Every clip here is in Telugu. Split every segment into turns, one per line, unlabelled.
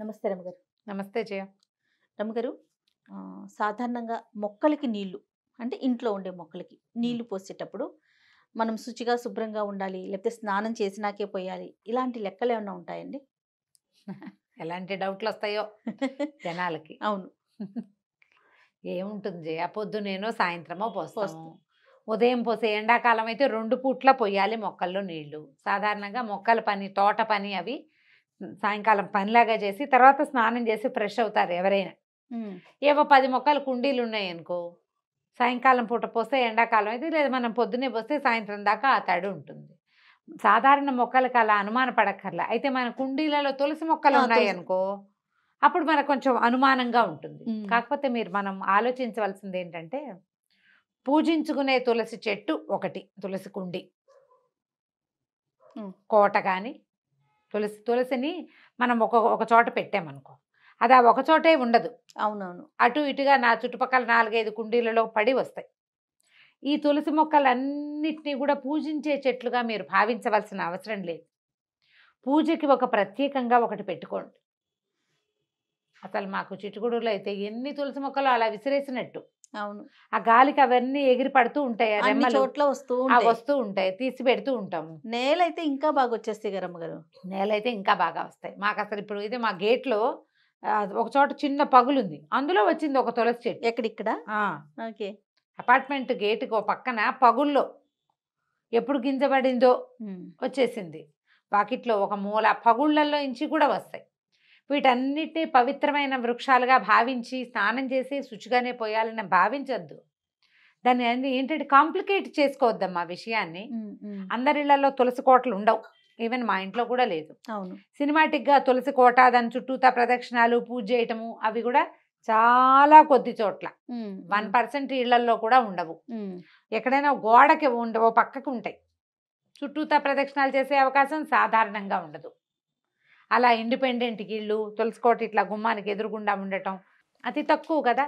నమస్తే రమ్మగారు నమస్తే జయ రమ్మగారు సాధారణంగా మొక్కలకి నీళ్లు అంటే ఇంట్లో ఉండే మొక్కలకి నీళ్లు పోసేటప్పుడు మనం శుచిగా శుభ్రంగా ఉండాలి లేకపోతే స్నానం చేసినాకే పోయాలి ఇలాంటి లెక్కలు ఏమైనా ఉంటాయండి ఎలాంటి డౌట్లు వస్తాయో జనాలకి అవును ఏముంటుంది జయ పొద్దునేనో సాయంత్రమో పోస్తాను ఉదయం పోసే ఎండాకాలం అయితే రెండు పూట్ల పొయ్యాలి మొక్కల్లో నీళ్లు సాధారణంగా మొక్కల పని తోట పని అవి సాయంకాలం పనిలాగా చేసి తర్వాత స్నానం చేసి ఫ్రెష్ అవుతారు ఎవరైనా ఏవో పది మొక్కలు కుండీలు ఉన్నాయి అనుకో సాయంకాలం పూట పోస్తే ఎండాకాలం అయితే లేదా మనం పొద్దునే పోస్తే సాయంత్రం దాకా ఆ తడి ఉంటుంది సాధారణ మొక్కలకు అలా అనుమాన పడక్కర్లే అయితే మన కుండీలలో తులసి మొక్కలు ఉన్నాయి అనుకో అప్పుడు మనకు కొంచెం అనుమానంగా ఉంటుంది కాకపోతే మీరు మనం ఆలోచించవలసింది ఏంటంటే పూజించుకునే తులసి చెట్టు ఒకటి తులసి కుండి కోట కానీ తులసి తులసిని మనం ఒక ఒక చోట పెట్టామనుకో అది ఆ ఒక చోటే ఉండదు అవునవును అటు ఇటుగా నా చుట్టుపక్కల నాలుగైదు కుండీలలో పడి వస్తాయి ఈ తులసి మొక్కలన్నిటినీ కూడా పూజించే చెట్లుగా మీరు భావించవలసిన అవసరం లేదు పూజకి ఒక ప్రత్యేకంగా ఒకటి పెట్టుకోండి అసలు మాకు చిట్టుగుడులో అయితే ఎన్ని తులసి మొక్కలు అలా విసిరేసినట్టు అవును ఆ గాలికి అవన్నీ ఎగిరి పడుతూ ఉంటాయి అన్ని చోట్ల వస్తూ ఉంటాయి. వస్తూ ఉంటాయి తీసి పెడుతూ ఉంటాము నేలైతే ఇంకా బాగా వచ్చేస్తాయి గరమ్మ గారు నేలైతే ఇంకా బాగా వస్తాయి మాకు అసలు ఇప్పుడు ఇది మా గేట్ లో ఒక చోట చిన్న పగులుంది అందులో వచ్చింది ఒక తులసి చెట్టు ఎక్కడిక్కడ ఓకే అపార్ట్మెంట్ గేట్ ఒక పక్కన పగుల్లో ఎప్పుడు గింజ పడిందో వచ్చేసింది వాకిట్లో ఒక మూల పగుళ్ళల్లో ఇంచి కూడా వస్తాయి వీటన్నిటినీ పవిత్రమైన వృక్షాలుగా భావించి స్నానం చేసి శుచిగానే పోయాలని భావించొద్దు దాన్ని ఏంటంటే కాంప్లికేట్ చేసుకోవద్దమ్మా విషయాన్ని ఇళ్లలో తులసి కోటలు ఉండవు ఈవెన్ మా ఇంట్లో కూడా లేదు అవును సినిమాటిక్గా తులసి కోట దాని చుట్టూతా ప్రదక్షిణాలు పూజ చేయటము అవి కూడా చాలా కొద్ది చోట్ల వన్ పర్సెంట్ ఇళ్లలో కూడా ఉండవు ఎక్కడైనా గోడకి ఉండవు పక్కకు ఉంటాయి చుట్టూతా ప్రదక్షిణాలు చేసే అవకాశం సాధారణంగా ఉండదు అలా ఇండిపెండెంట్ ఇళ్ళు కోట ఇట్లా గుమ్మానికి ఎదురుగుండా ఉండటం అతి తక్కువ కదా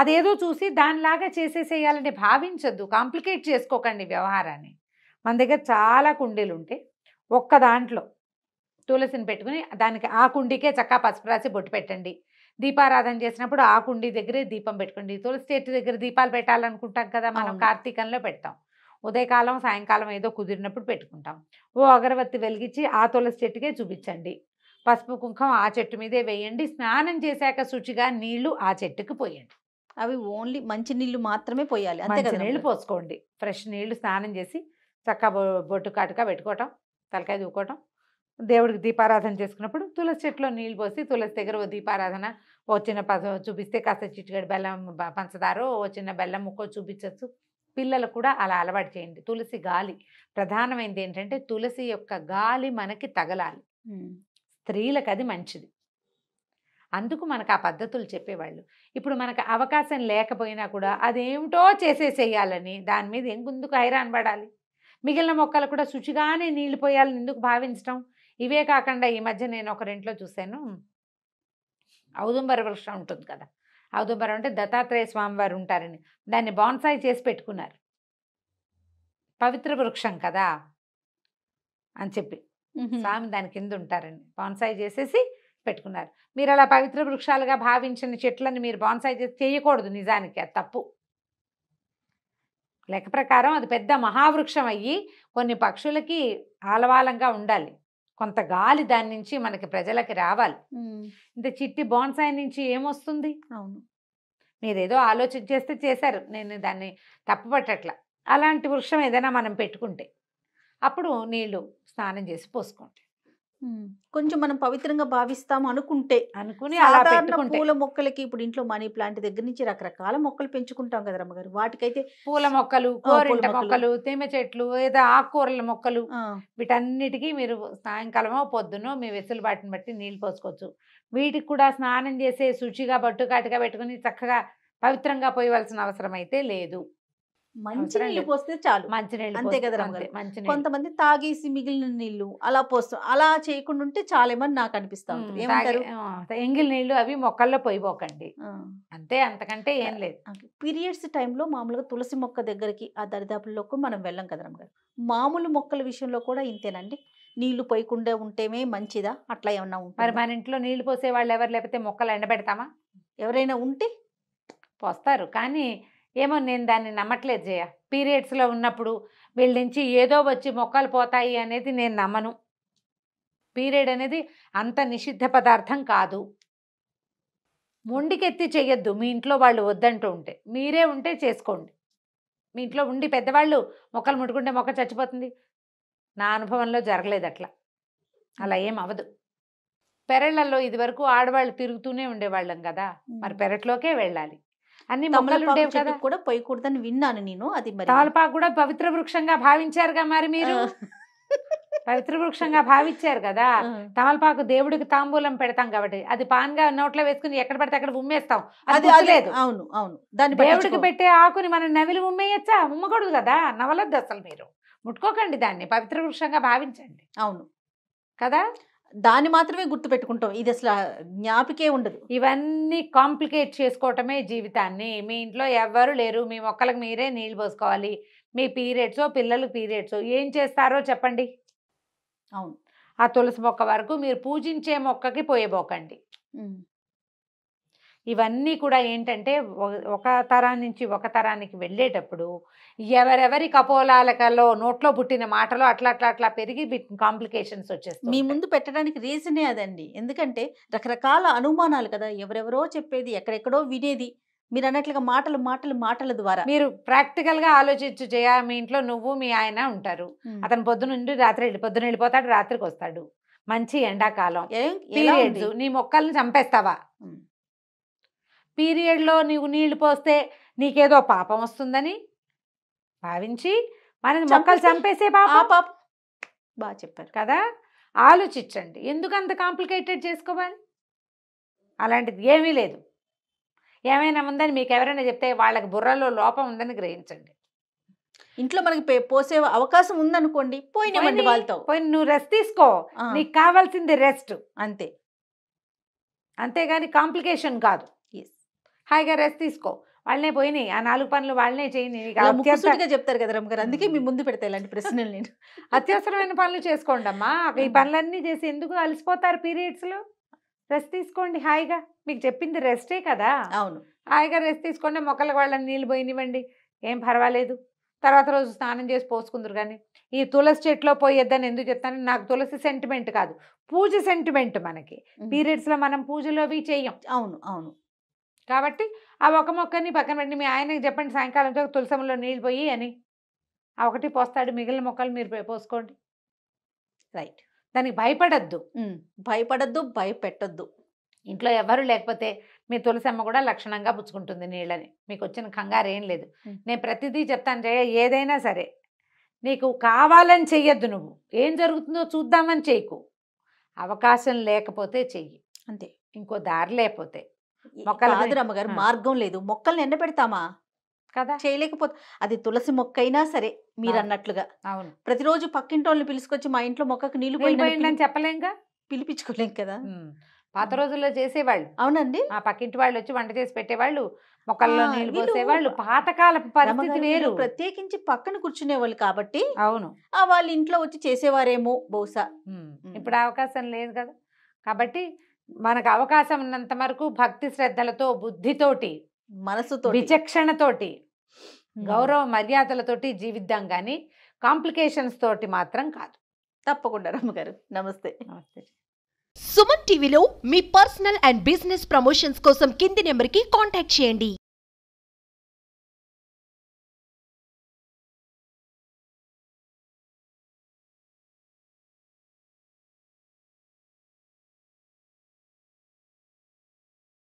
అదేదో చూసి దానిలాగా చేసేసేయాలని భావించద్దు కాంప్లికేట్ చేసుకోకండి వ్యవహారాన్ని మన దగ్గర చాలా కుండీలు ఉంటాయి ఒక్క దాంట్లో తులసిని పెట్టుకుని దానికి ఆ కుండీకే చక్కా పసుపు రాసి బొట్టు పెట్టండి దీపారాధన చేసినప్పుడు ఆ కుండీ దగ్గరే దీపం పెట్టుకోండి తులసి చెట్టు దగ్గర దీపాలు పెట్టాలనుకుంటాం కదా మనం కార్తీకంలో పెడతాం ఉదయకాలం సాయంకాలం ఏదో కుదిరినప్పుడు పెట్టుకుంటాం ఓ అగరబత్తి వెలిగించి ఆ తులసి చెట్టుకే చూపించండి పసుపు కుంకం ఆ చెట్టు మీదే వేయండి స్నానం చేశాక శుచిగా నీళ్లు ఆ చెట్టుకు పోయండి అవి ఓన్లీ మంచి నీళ్లు మాత్రమే పోయాలి అంతే నీళ్లు పోసుకోండి ఫ్రెష్ నీళ్లు స్నానం చేసి చక్క బొట్టు కాటుక పెట్టుకోవటం తలకాయ దూకోవటం దేవుడికి దీపారాధన చేసుకున్నప్పుడు తులసి చెట్టులో నీళ్ళు పోసి తులసి దగ్గర ఓ దీపారాధన ఓ చిన్న చూపిస్తే కాస్త చిట్టుగడి బెల్లం పంచదారో ఓ చిన్న బెల్లం ముక్కో చూపించవచ్చు పిల్లలు కూడా అలా అలవాటు చేయండి తులసి గాలి ప్రధానమైనది ఏంటంటే తులసి యొక్క గాలి మనకి తగలాలి స్త్రీలకు అది మంచిది అందుకు మనకు ఆ పద్ధతులు చెప్పేవాళ్ళు ఇప్పుడు మనకు అవకాశం లేకపోయినా కూడా అదేమిటో చేసేసేయాలని దాని మీద ఎందుకు హైరాన్ పడాలి మిగిలిన మొక్కలు కూడా శుచిగానే నీళ్లు పోయాలని ఎందుకు భావించడం ఇవే కాకుండా ఈ మధ్య నేను ఒకరింట్లో చూశాను ఔదుంబర వృక్షం ఉంటుంది కదా ఔదుంబరం అంటే దత్తాత్రేయ స్వామివారు ఉంటారని దాన్ని బాన్సాయి చేసి పెట్టుకున్నారు పవిత్ర వృక్షం కదా అని చెప్పి స్వామి దాని కింద ఉంటారండి బాన్సాయి చేసేసి పెట్టుకున్నారు మీరు అలా పవిత్ర వృక్షాలుగా భావించిన చెట్లను మీరు బాన్సాయి చేసి చేయకూడదు నిజానికి అది తప్పు లెక్క ప్రకారం అది పెద్ద మహావృక్షం అయ్యి కొన్ని పక్షులకి ఆలవాలంగా ఉండాలి కొంత గాలి దాని నుంచి మనకి ప్రజలకి రావాలి ఇంత చిట్టి బాన్సాయి నుంచి ఏమొస్తుంది అవును మీరేదో ఆలోచన చేస్తే చేశారు నేను దాన్ని తప్పుపట్టట్ల అలాంటి వృక్షం ఏదైనా మనం పెట్టుకుంటే అప్పుడు నీళ్ళు స్నానం చేసి పోసుకోండి కొంచెం మనం పవిత్రంగా భావిస్తాము అనుకుంటే అనుకుని సాధారణ పూల మొక్కలకి ఇప్పుడు ఇంట్లో మనీ ప్లాంట్ దగ్గర నుంచి రకరకాల మొక్కలు పెంచుకుంటాం కదా రమ్మగారు వాటికైతే పూల మొక్కలు కోరింట మొక్కలు తేమ చెట్లు లేదా ఆకుకూరల మొక్కలు వీటన్నిటికీ మీరు సాయంకాలమో పొద్దునో మీ వెసులుబాటుని బట్టి నీళ్ళు పోసుకోవచ్చు వీటికి కూడా స్నానం చేసే శుచిగా బట్టుకాటిగా పెట్టుకుని చక్కగా పవిత్రంగా పోయవలసిన అవసరం అయితే లేదు మంచి నీళ్లు పోస్తే చాలు మంచినీళ్ళు అంతే కదా మంచి కొంతమంది తాగేసి మిగిలిన నీళ్లు అలా పోస్తాం అలా చేయకుండా ఉంటే చాలేమని నాకు అనిపిస్తా ఉంటుంది ఏమంటారు నీళ్లు అవి మొక్కల్లో పోయిపోకండి అంతే అంతకంటే ఏం లేదు పీరియడ్స్ టైంలో మామూలుగా తులసి మొక్క దగ్గరికి ఆ దరిదాపుల్లోకి మనం వెళ్ళం కదా రమ్మగారు మామూలు మొక్కల విషయంలో కూడా ఇంతేనండి నీళ్లు పోయకుండా ఉంటేమే మంచిదా అట్లా ఏమన్నా మరి మన ఇంట్లో నీళ్లు పోసే వాళ్ళు ఎవరు లేకపోతే మొక్కలు ఎండబెడతామా ఎవరైనా ఉంటే పోస్తారు కానీ ఏమో నేను దాన్ని నమ్మట్లేదు జయ పీరియడ్స్లో ఉన్నప్పుడు వీళ్ళ నుంచి ఏదో వచ్చి మొక్కలు పోతాయి అనేది నేను నమ్మను పీరియడ్ అనేది అంత నిషిద్ధ పదార్థం కాదు మొండికెత్తి చేయొద్దు మీ ఇంట్లో వాళ్ళు వద్దంటూ ఉంటే మీరే ఉంటే చేసుకోండి మీ ఇంట్లో ఉండి పెద్దవాళ్ళు మొక్కలు ముట్టుకుంటే మొక్క చచ్చిపోతుంది నా అనుభవంలో జరగలేదు అట్లా అలా ఏం అవదు పెరళ్లలో ఇదివరకు ఆడవాళ్ళు తిరుగుతూనే ఉండేవాళ్ళం కదా మరి పెరట్లోకే వెళ్ళాలి అన్ని మొక్కలు ఉండేవి కదా కూడా పోయకూడదని విన్నాను నేను అది మరి తమలపాకు కూడా పవిత్ర వృక్షంగా భావించారుగా మరి మీరు పవిత్ర వృక్షంగా భావించారు కదా తమలపాకు దేవుడికి తాంబూలం పెడతాం కాబట్టి అది పాన్గా నోట్లో వేసుకుని ఎక్కడ పడితే అక్కడ ఉమ్మేస్తాం అది లేదు అవును అవును దాన్ని దేవుడికి పెట్టే ఆకుని మనం నవిలి ఉమ్మేయచ్చా ఉమ్మకూడదు కదా నవలద్దు అసలు మీరు ముట్టుకోకండి దాన్ని పవిత్ర వృక్షంగా భావించండి అవును కదా దాన్ని మాత్రమే గుర్తుపెట్టుకుంటాం ఇది అసలు జ్ఞాపికే ఉండదు ఇవన్నీ కాంప్లికేట్ చేసుకోవటమే జీవితాన్ని మీ ఇంట్లో ఎవ్వరు లేరు మీ మొక్కలకు మీరే నీళ్ళు పోసుకోవాలి మీ పీరియడ్స్ పిల్లలకు పీరియడ్స్ ఏం చేస్తారో చెప్పండి అవును ఆ తులసి మొక్క వరకు మీరు పూజించే మొక్కకి పోయబోకండి ఇవన్నీ కూడా ఏంటంటే ఒక తరం నుంచి ఒక తరానికి వెళ్ళేటప్పుడు ఎవరెవరి కపోలాలకలో నోట్లో పుట్టిన మాటలు అట్లా అట్లా అట్లా పెరిగి కాంప్లికేషన్స్ వచ్చేస్తాయి మీ ముందు పెట్టడానికి రీజనే అదండి ఎందుకంటే రకరకాల అనుమానాలు కదా ఎవరెవరో చెప్పేది ఎక్కడెక్కడో వినేది మీరు అన్నట్లుగా మాటలు మాటలు మాటల ద్వారా మీరు ప్రాక్టికల్ గా ఆలోచించు జయా మీ ఇంట్లో నువ్వు మీ ఆయన ఉంటారు అతను పొద్దునుండి నుండి రాత్రి పొద్దున వెళ్ళిపోతాడు రాత్రికి వస్తాడు మంచి ఎండాకాలం నీ మొక్కల్ని చంపేస్తావా పీరియడ్లో నీవు నీళ్లు పోస్తే నీకేదో పాపం వస్తుందని భావించి మన మొక్కలు చంపేసే పాపం బాగా చెప్పారు కదా ఆలోచించండి ఎందుకంత కాంప్లికేటెడ్ చేసుకోవాలి అలాంటిది ఏమీ లేదు ఏమైనా ఉందని మీకు ఎవరైనా చెప్తే వాళ్ళకి బుర్రలో లోపం ఉందని గ్రహించండి ఇంట్లో మనకి పోసే అవకాశం ఉందనుకోండి పోయినామండి వాళ్ళతో పోయి నువ్వు రెస్ట్ తీసుకో నీకు కావాల్సింది రెస్ట్ అంతే అంతేగాని కాంప్లికేషన్ కాదు హాయిగా రెస్ట్ తీసుకో వాళ్ళనే పోయినాయి ఆ నాలుగు పనులు వాళ్ళనే చేయని చెప్తారు కదా రమ్మగారు అందుకే మీ ముందు పెడతా ఇలాంటి ప్రశ్నలు నేను అత్యవసరమైన పనులు చేసుకోండి అమ్మా ఈ పనులన్నీ చేసి ఎందుకు అలసిపోతారు పీరియడ్స్లో రెస్ట్ తీసుకోండి హాయిగా మీకు చెప్పింది రెస్టే కదా అవును హాయిగా రెస్ట్ తీసుకోండి మొక్కలకు వాళ్ళని నీళ్ళు పోయినివ్వండి ఏం పర్వాలేదు తర్వాత రోజు స్నానం చేసి పోసుకుందరు కానీ ఈ తులసి చెట్లో పోయేద్దని ఎందుకు చెప్తాను నాకు తులసి సెంటిమెంట్ కాదు పూజ సెంటిమెంట్ మనకి పీరియడ్స్లో మనం పూజలోవి అవి చేయం అవును అవును కాబట్టి ఆ ఒక మొక్కని పక్కన పెట్టి మీ ఆయనకి చెప్పండి సాయంకాలంతో తులసంలో నీళ్ళు పోయి అని ఆ ఒకటి పోస్తాడు మిగిలిన మొక్కలు మీరు పోసుకోండి రైట్ దానికి భయపడద్దు భయపడద్దు భయపెట్టద్దు ఇంట్లో ఎవరు లేకపోతే మీ తులసమ్మ కూడా లక్షణంగా పుచ్చుకుంటుంది నీళ్ళని మీకు వచ్చిన కంగారు ఏం లేదు నేను ప్రతిదీ చెప్తాను జయ ఏదైనా సరే నీకు కావాలని చెయ్యొద్దు నువ్వు ఏం జరుగుతుందో చూద్దామని చేయకు అవకాశం లేకపోతే చెయ్యి అంతే ఇంకో దారి లేకపోతే మొక్కలు గారు మార్గం లేదు మొక్కల్ని ఎండ పెడతామా కదా చేయలేకపోతే అది తులసి మొక్క అయినా సరే మీరు అన్నట్లుగా అవును ప్రతిరోజు పక్కింటి వాళ్ళు పిలుచుకొచ్చి మా ఇంట్లో మొక్కకు నీళ్లు పోయిందని చెప్పలేంగా పిలిపించుకోలేం కదా పాత రోజుల్లో చేసేవాళ్ళు అవునండి ఆ పక్కింటి వాళ్ళు వచ్చి వంట చేసి పెట్టేవాళ్ళు మొక్కల్లో నీళ్ళు పోసేవాళ్ళు పాతకాల పరిస్థితి వేరు ప్రత్యేకించి పక్కన కూర్చునేవాళ్ళు కాబట్టి అవును ఆ వాళ్ళ ఇంట్లో వచ్చి చేసేవారేమో బహుశా ఇప్పుడు అవకాశం లేదు కదా కాబట్టి మనకు అవకాశం ఉన్నంత వరకు భక్తి శ్రద్ధలతో బుద్ధితోటి మనసుతో విచక్షణతోటి గౌరవ మర్యాదలతోటి జీవిద్దాం కానీ కాంప్లికేషన్స్ తోటి మాత్రం కాదు తప్పకుండా రమ్మగారు నమస్తే నమస్తే సుమన్ టీవీలో మీ పర్సనల్ అండ్ బిజినెస్ ప్రమోషన్స్ కోసం కింది నెంబర్కి కాంటాక్ట్ చేయండి